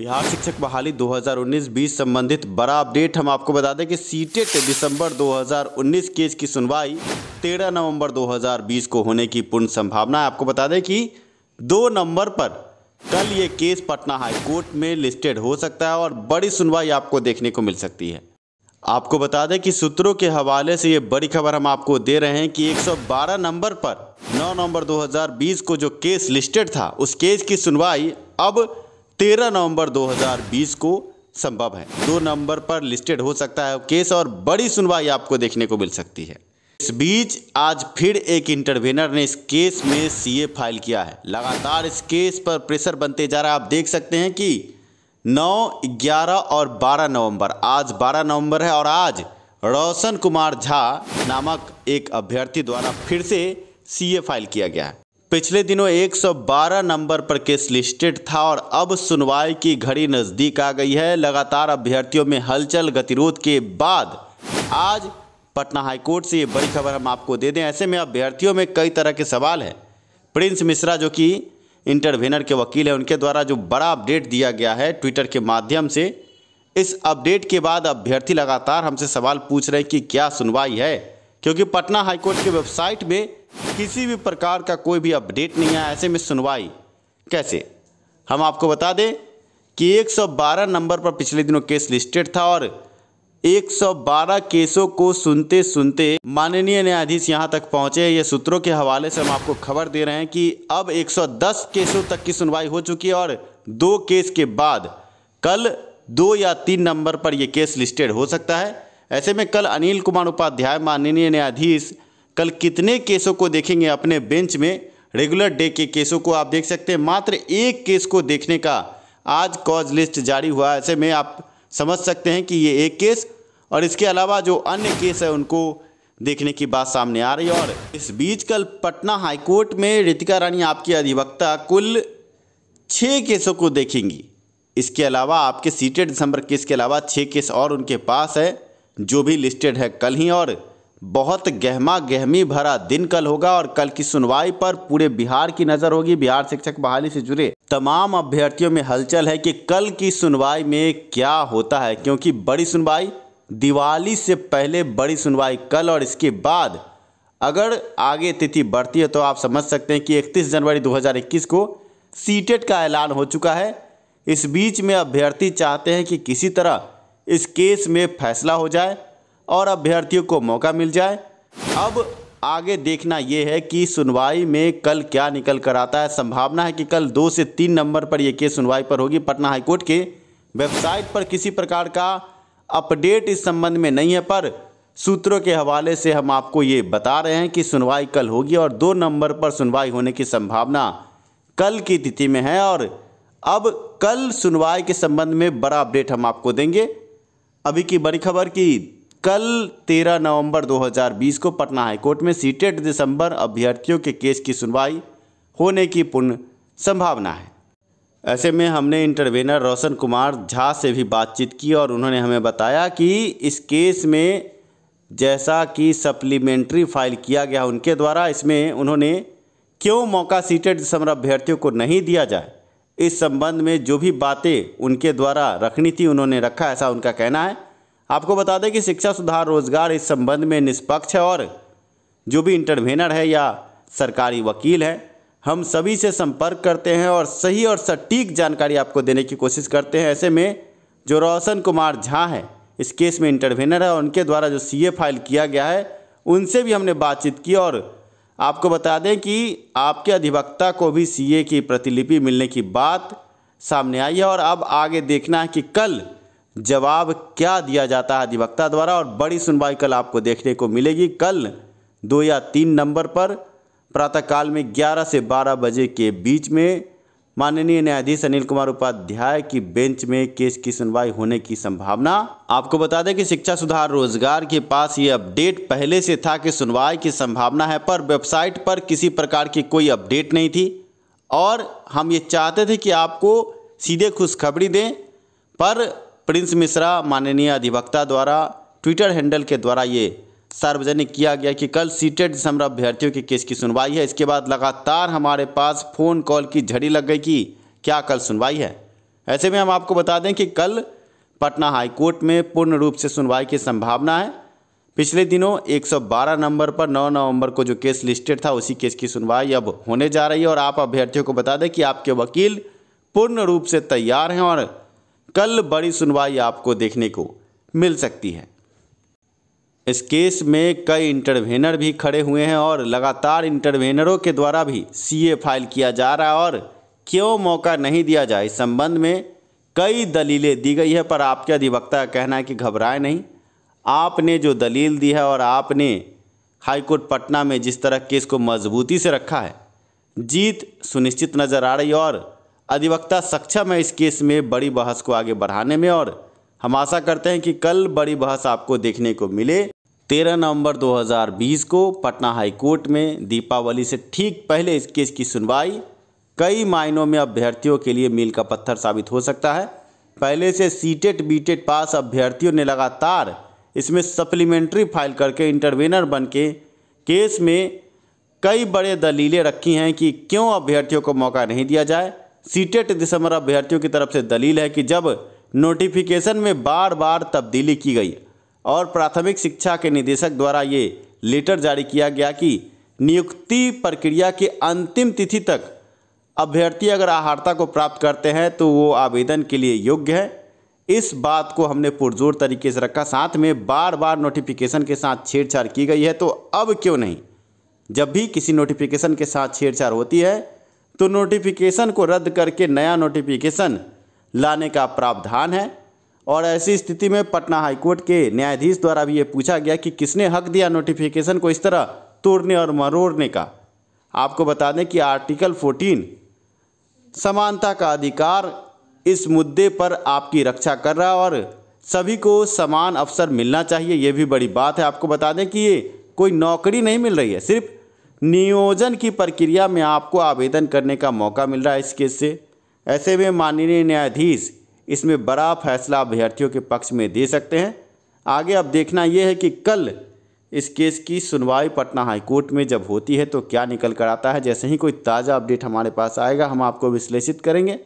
बिहार शिक्षक बहाली 2019-20 संबंधित बड़ा अपडेट हम आपको बता दें कि सीटेट दिसंबर 2019 केस की सुनवाई 13 नवंबर 2020 को होने की पूर्ण संभावना है आपको बता दें कि दो नंबर पर कल ये केस पटना हाईकोर्ट में लिस्टेड हो सकता है और बड़ी सुनवाई आपको देखने को मिल सकती है आपको बता दें कि सूत्रों के हवाले से ये बड़ी खबर हम आपको दे रहे हैं कि 112 नंबर पर 9 नवंबर 2020 को जो केस लिस्टेड था उस केस की सुनवाई अब तेरह नवंबर 2020 को संभव है दो नवंबर पर लिस्टेड हो सकता है केस और बड़ी सुनवाई आपको देखने को मिल सकती है इस बीच आज फिर एक इंटरवेनर ने इस केस में सीए फाइल किया है लगातार इस केस पर प्रेशर बनते जा रहा है आप देख सकते हैं कि 9, 11 और 12 नवंबर आज 12 नवंबर है और आज रोशन कुमार झा नामक एक अभ्यर्थी द्वारा फिर से सीए फाइल किया गया है पिछले दिनों 112 नंबर पर केस लिस्टेड था और अब सुनवाई की घड़ी नज़दीक आ गई है लगातार अभ्यर्थियों में हलचल गतिरोध के बाद आज पटना हाईकोर्ट से ये बड़ी खबर हम आपको दे दें ऐसे में अभ्यर्थियों में कई तरह के सवाल हैं प्रिंस मिश्रा जो कि इंटरवेनर के वकील हैं उनके द्वारा जो बड़ा अपडेट दिया गया है ट्विटर के माध्यम से इस अपडेट के बाद अभ्यर्थी लगातार हमसे सवाल पूछ रहे हैं कि क्या सुनवाई है क्योंकि पटना हाईकोर्ट की वेबसाइट में किसी भी प्रकार का कोई भी अपडेट नहीं आया ऐसे में सुनवाई कैसे हम आपको बता दें कि 112 नंबर पर पिछले दिनों केस लिस्टेड था और 112 केसों को सुनते सुनते माननीय न्यायाधीश यहां तक पहुंचे ये सूत्रों के हवाले से हम आपको खबर दे रहे हैं कि अब 110 केसों तक की सुनवाई हो चुकी है और दो केस के बाद कल दो या तीन नंबर पर यह केस लिस्टेड हो सकता है ऐसे में कल अनिल कुमार उपाध्याय माननीय न्यायाधीश कल कितने केसों को देखेंगे अपने बेंच में रेगुलर डे के केसों को आप देख सकते हैं मात्र एक केस को देखने का आज कॉज लिस्ट जारी हुआ ऐसे में आप समझ सकते हैं कि ये एक केस और इसके अलावा जो अन्य केस है उनको देखने की बात सामने आ रही है और इस बीच कल पटना हाईकोर्ट में रितिका रानी आपकी अधिवक्ता कुल छः केसों को देखेंगी इसके अलावा आपके सीटेड दिसंबर केस के अलावा छः केस और उनके पास है जो भी लिस्टेड है कल ही और बहुत गहमा गहमी भरा दिन कल होगा और कल की सुनवाई पर पूरे बिहार की नज़र होगी बिहार शिक्षक बहाली से जुड़े तमाम अभ्यर्थियों में हलचल है कि कल की सुनवाई में क्या होता है क्योंकि बड़ी सुनवाई दिवाली से पहले बड़ी सुनवाई कल और इसके बाद अगर आगे तिथि बढ़ती है तो आप समझ सकते हैं कि 31 जनवरी 2021 को सीटेट का ऐलान हो चुका है इस बीच में अभ्यर्थी चाहते हैं कि किसी तरह इस केस में फैसला हो जाए और अभ्यर्थियों को मौका मिल जाए अब आगे देखना ये है कि सुनवाई में कल क्या निकल कर आता है संभावना है कि कल दो से तीन नंबर पर यह केस सुनवाई पर होगी पटना हाईकोर्ट के वेबसाइट पर किसी प्रकार का अपडेट इस संबंध में नहीं है पर सूत्रों के हवाले से हम आपको ये बता रहे हैं कि सुनवाई कल होगी और दो नंबर पर सुनवाई होने की संभावना कल की तिथि में है और अब कल सुनवाई के संबंध में बड़ा अपडेट हम आपको देंगे अभी की बड़ी खबर की कल 13 नवंबर 2020 को पटना हाईकोर्ट में सीटेट दिसंबर अभ्यर्थियों के केस की सुनवाई होने की पूर्ण संभावना है ऐसे में हमने इंटरवेनर रोशन कुमार झा से भी बातचीत की और उन्होंने हमें बताया कि इस केस में जैसा कि सप्लीमेंट्री फाइल किया गया उनके द्वारा इसमें उन्होंने क्यों मौका सीटेट दिसंबर अभ्यर्थियों को नहीं दिया जाए इस संबंध में जो भी बातें उनके द्वारा रखनी थी उन्होंने रखा ऐसा उनका कहना है आपको बता दें कि शिक्षा सुधार रोजगार इस संबंध में निष्पक्ष है और जो भी इंटरवेनर है या सरकारी वकील है हम सभी से संपर्क करते हैं और सही और सटीक जानकारी आपको देने की कोशिश करते हैं ऐसे में जो रोशन कुमार झा है इस केस में इंटरवेनर है और उनके द्वारा जो सीए फाइल किया गया है उनसे भी हमने बातचीत की और आपको बता दें कि आपके अधिवक्ता को भी सीए की प्रतिलिपि मिलने की बात सामने आई है और अब आगे देखना है कि कल जवाब क्या दिया जाता है अधिवक्ता द्वारा और बड़ी सुनवाई कल आपको देखने को मिलेगी कल दो या तीन नंबर पर प्रातःकाल में 11 से 12 बजे के बीच में माननीय न्यायाधीश अनिल कुमार उपाध्याय की बेंच में केस की सुनवाई होने की संभावना आपको बता दें कि शिक्षा सुधार रोजगार के पास ये अपडेट पहले से था कि सुनवाई की संभावना है पर वेबसाइट पर किसी प्रकार की कोई अपडेट नहीं थी और हम ये चाहते थे कि आपको सीधे खुशखबरी दें पर प्रिंस मिश्रा माननीय अधिवक्ता द्वारा ट्विटर हैंडल के द्वारा ये सार्वजनिक किया गया कि कल सीटेड समर अभ्यर्थियों के केस की सुनवाई है इसके बाद लगातार हमारे पास फ़ोन कॉल की झड़ी लग गई कि क्या कल सुनवाई है ऐसे में हम आपको बता दें कि कल पटना हाईकोर्ट में पूर्ण रूप से सुनवाई की संभावना है पिछले दिनों 112 नंबर पर 9 नवंबर को जो केस लिस्टेड था उसी केस की सुनवाई अब होने जा रही है और आप अभ्यर्थियों को बता दें कि आपके वकील पूर्ण रूप से तैयार हैं और कल बड़ी सुनवाई आपको देखने को मिल सकती है इस केस में कई इंटरवेनर भी खड़े हुए हैं और लगातार इंटरवेनरों के द्वारा भी सीए फाइल किया जा रहा है और क्यों मौका नहीं दिया जाए इस संबंध में कई दलीलें दी गई है पर आपके अधिवक्ता का कहना है कि घबराए नहीं आपने जो दलील दी है और आपने हाईकोर्ट पटना में जिस तरह केस को मजबूती से रखा है जीत सुनिश्चित नज़र आ रही और अधिवक्ता सक्षम है इस केस में बड़ी बहस को आगे बढ़ाने में और हम आशा करते हैं कि कल बड़ी बहस आपको देखने को मिले 13 नवंबर 2020 को पटना हाई कोर्ट में दीपावली से ठीक पहले इस केस की सुनवाई कई मायनों में अभ्यर्थियों के लिए मील का पत्थर साबित हो सकता है पहले से सीटेट बीटेट पास अभ्यर्थियों ने लगातार इसमें सप्लीमेंट्री फाइल करके इंटरवेनर बन के केस में कई बड़े दलीलें रखी हैं कि क्यों अभ्यर्थियों को मौका नहीं दिया जाए सीटेट दिसंबर अभ्यर्थियों की तरफ से दलील है कि जब नोटिफिकेशन में बार बार तब्दीली की गई और प्राथमिक शिक्षा के निदेशक द्वारा ये लेटर जारी किया गया कि नियुक्ति प्रक्रिया की अंतिम तिथि तक अभ्यर्थी अगर आहारता को प्राप्त करते हैं तो वो आवेदन के लिए योग्य है इस बात को हमने पुरजोर तरीके से रखा साथ में बार बार नोटिफिकेशन के साथ छेड़छाड़ की गई है तो अब क्यों नहीं जब भी किसी नोटिफिकेशन के साथ छेड़छाड़ होती है तो नोटिफिकेशन को रद्द करके नया नोटिफिकेशन लाने का प्रावधान है और ऐसी स्थिति में पटना हाईकोर्ट के न्यायाधीश द्वारा भी ये पूछा गया कि किसने हक दिया नोटिफिकेशन को इस तरह तोड़ने और मरोड़ने का आपको बता दें कि आर्टिकल 14 समानता का अधिकार इस मुद्दे पर आपकी रक्षा कर रहा है और सभी को समान अवसर मिलना चाहिए ये भी बड़ी बात है आपको बता दें कि ये कोई नौकरी नहीं मिल रही है सिर्फ नियोजन की प्रक्रिया में आपको आवेदन करने का मौका मिल रहा है इस केस से ऐसे में माननीय न्यायाधीश इसमें बड़ा फैसला अभ्यर्थियों के पक्ष में दे सकते हैं आगे अब देखना यह है कि कल इस केस की सुनवाई पटना हाईकोर्ट में जब होती है तो क्या निकल कर आता है जैसे ही कोई ताज़ा अपडेट हमारे पास आएगा हम आपको विश्लेषित करेंगे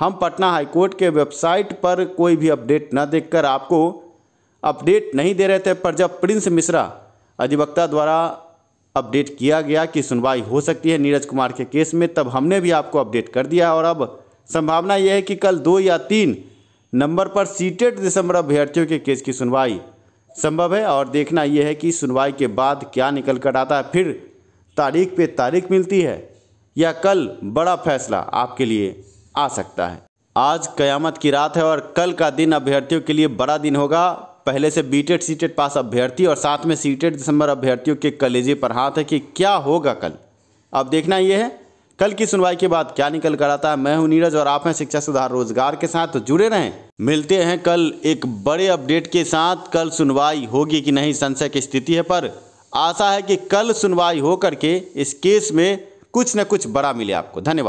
हम पटना हाईकोर्ट के वेबसाइट पर कोई भी अपडेट न देखकर आपको अपडेट नहीं दे रहे थे पर जब प्रिंस मिश्रा अधिवक्ता द्वारा अपडेट किया गया कि सुनवाई हो सकती है नीरज कुमार के केस में तब हमने भी आपको अपडेट कर दिया और अब संभावना यह है कि कल दो या तीन नंबर पर सीटेट दिसंबर अभ्यर्थियों के केस की सुनवाई संभव है और देखना यह है कि सुनवाई के बाद क्या निकल कर आता है फिर तारीख पे तारीख मिलती है या कल बड़ा फैसला आपके लिए आ सकता है आज कयामत की रात है और कल का दिन अभ्यर्थियों के लिए बड़ा दिन होगा पहले से बीटेड सीटेट पास अभ्यर्थी और साथ में सीटेट दिसंबर अभ्यर्थियों के कलेजे पर हाथ है कि क्या होगा कल अब देखना यह है कल की सुनवाई के बाद क्या निकल कर आता है मैं हूं नीरज और आप हैं शिक्षा सुधार रोजगार के साथ तो जुड़े रहें मिलते हैं कल एक बड़े अपडेट के साथ कल सुनवाई होगी कि नहीं संशय की स्थिति है पर आशा है कि कल सुनवाई होकर के इस केस में कुछ न कुछ बड़ा मिले आपको धन्यवाद